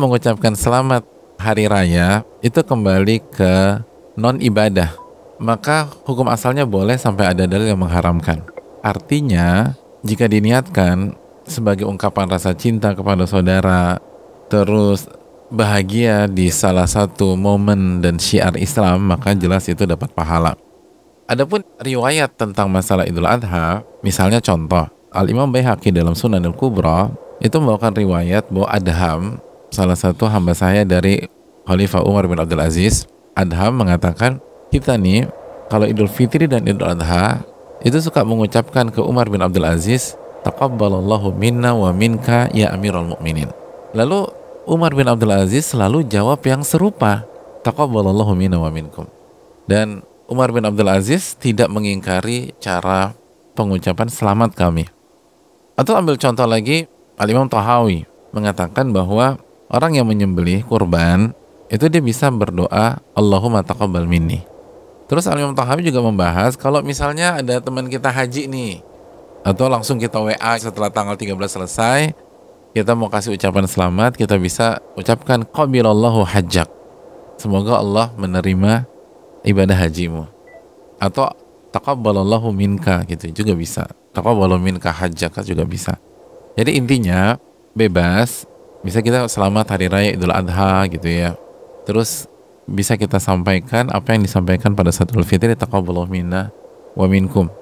mengucapkan selamat hari raya itu kembali ke non ibadah, maka hukum asalnya boleh sampai ada dalil yang mengharamkan. Artinya, jika diniatkan sebagai ungkapan rasa cinta kepada saudara, terus bahagia di salah satu momen dan syiar Islam, maka jelas itu dapat pahala. Adapun riwayat tentang masalah Idul Adha, misalnya contoh, Al-Imam Baihaqi dalam Sunan Al-Kubra itu membawakan riwayat bahwa Adham salah satu hamba saya dari Khalifah Umar bin Abdul Aziz, Adham mengatakan, kita nih kalau Idul Fitri dan Idul Adha itu suka mengucapkan ke Umar bin Abdul Aziz, taqabbalallahu minna wa minka ya Amirul Mukminin. Lalu Umar bin Abdul Aziz selalu jawab yang serupa, taqabbalallahu minna wa minkum. Dan Umar bin Abdul Aziz tidak mengingkari cara pengucapan selamat kami. Atau ambil contoh lagi, Al-Imam Tahawi mengatakan bahwa orang yang menyembelih kurban itu dia bisa berdoa Allahumma taqabbal minni. Terus Alim Imam juga membahas kalau misalnya ada teman kita haji nih atau langsung kita WA setelah tanggal 13 selesai kita mau kasih ucapan selamat kita bisa ucapkan qabilallahu hajjak. Semoga Allah menerima ibadah hajimu. Atau taqabbalallahu minka gitu juga bisa. Taqabbalallahu minka hajjak juga bisa. Jadi intinya bebas bisa kita selamat hari raya Idul Adha gitu ya. Terus bisa kita sampaikan apa yang disampaikan pada saat Idul Fitri taqabbalallahu minna wa minkum.